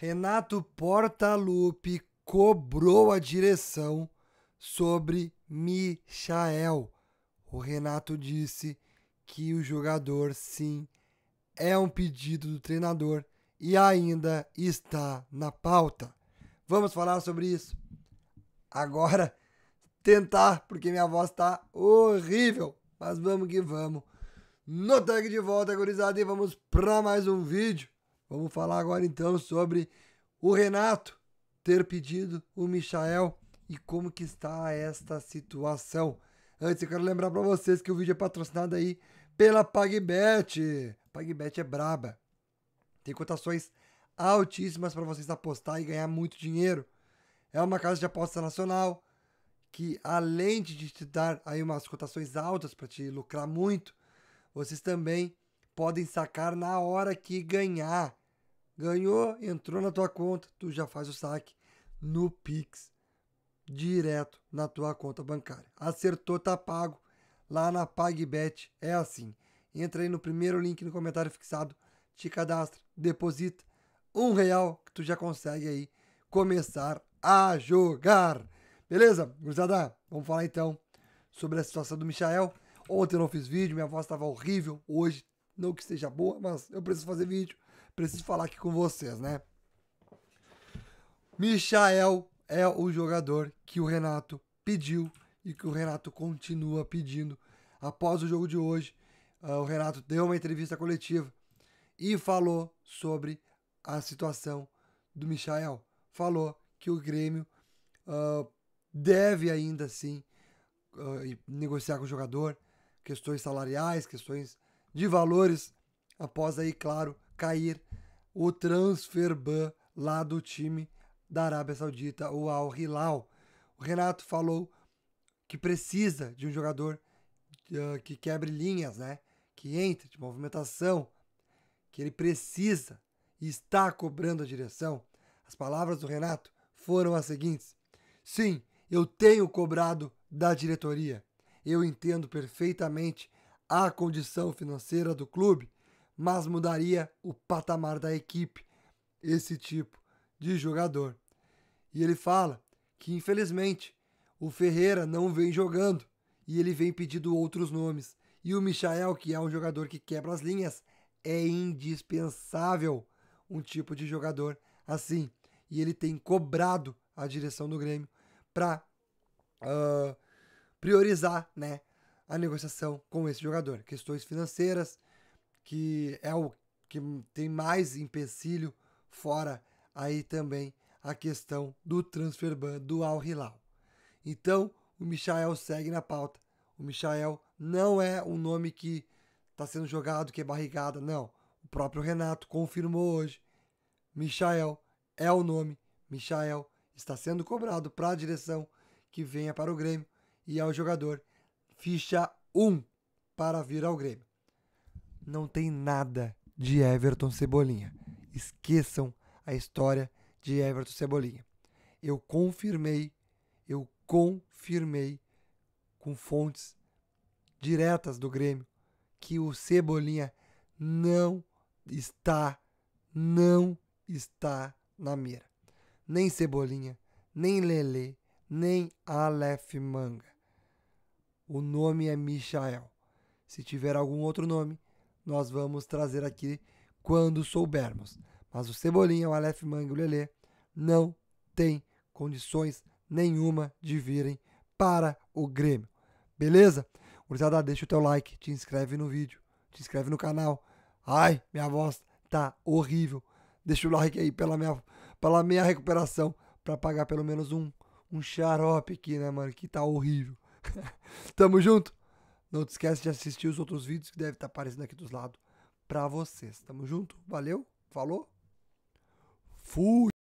Renato Portaluppi cobrou a direção sobre Michael. O Renato disse que o jogador, sim, é um pedido do treinador e ainda está na pauta. Vamos falar sobre isso agora. Tentar, porque minha voz está horrível, mas vamos que vamos. No tag de volta, gurizada, e vamos para mais um vídeo. Vamos falar agora então sobre o Renato ter pedido o Michael e como que está esta situação. Antes eu quero lembrar para vocês que o vídeo é patrocinado aí pela PagBet. PagBet é braba. Tem cotações altíssimas para vocês apostar e ganhar muito dinheiro. É uma casa de aposta nacional que além de te dar aí umas cotações altas para te lucrar muito, vocês também podem sacar na hora que ganhar ganhou, entrou na tua conta, tu já faz o saque no Pix direto na tua conta bancária. Acertou, tá pago. Lá na PagBet é assim. Entra aí no primeiro link no comentário fixado, te cadastra, deposita um real que tu já consegue aí começar a jogar. Beleza? Gurizada, vamos falar então sobre a situação do Michael. Ontem eu não fiz vídeo, minha voz estava horrível. Hoje, não que esteja boa, mas eu preciso fazer vídeo preciso falar aqui com vocês, né? Michael é o jogador que o Renato pediu e que o Renato continua pedindo. Após o jogo de hoje, ah, o Renato deu uma entrevista coletiva e falou sobre a situação do Michael. Falou que o Grêmio uh, deve ainda sim uh, negociar com o jogador questões salariais, questões de valores, após aí, claro, cair o transfer ban lá do time da Arábia Saudita, o Al Hilal. O Renato falou que precisa de um jogador ah, que quebre linhas, né? Que entre de movimentação, que ele precisa e está cobrando a direção. As palavras do Renato foram as seguintes: Sim, eu tenho cobrado da diretoria. Eu entendo perfeitamente a condição financeira do clube mas mudaria o patamar da equipe esse tipo de jogador. E ele fala que infelizmente o Ferreira não vem jogando e ele vem pedindo outros nomes. E o Michael, que é um jogador que quebra as linhas, é indispensável um tipo de jogador assim. E ele tem cobrado a direção do Grêmio para uh, ah, priorizar né, a negociação com esse jogador. Questões financeiras, que é o que tem mais empecilho, fora aí também a questão do transfer ban do Al Hilal. Então, o Michael segue na pauta. O Michael não é um nome que está sendo jogado, que é barrigada, não. O próprio Renato confirmou hoje. Michael é o nome. Michael está sendo cobrado para a direção que venha para o Grêmio e é o jogador ficha 1 para vir ao Grêmio não tem nada de Everton Cebolinha. Esqueçam a história de Everton Cebolinha. Eu confirmei, eu confirmei com fontes diretas do Grêmio que o Cebolinha não está, não está na mira. Nem Cebolinha, nem Lele, nem Aleph Manga. O nome é Michael. Se tiver algum outro nome, nós vamos trazer aqui quando soubermos. Mas o Cebolinha, o Aleph Manga e o Lelê não tem condições nenhuma de virem para o Grêmio. Beleza? Gurizada, deixa o teu like, te inscreve no vídeo, te inscreve no canal. Ai, minha voz tá horrível. Deixa o like aí pela minha, pela minha recuperação, para pagar pelo menos um, um xarope aqui, né, mano? Que tá horrível. Tamo junto! Não te esquece de assistir os outros vídeos que deve estar aparecendo aqui dos lados para vocês. Tamo junto, valeu, falou, fui!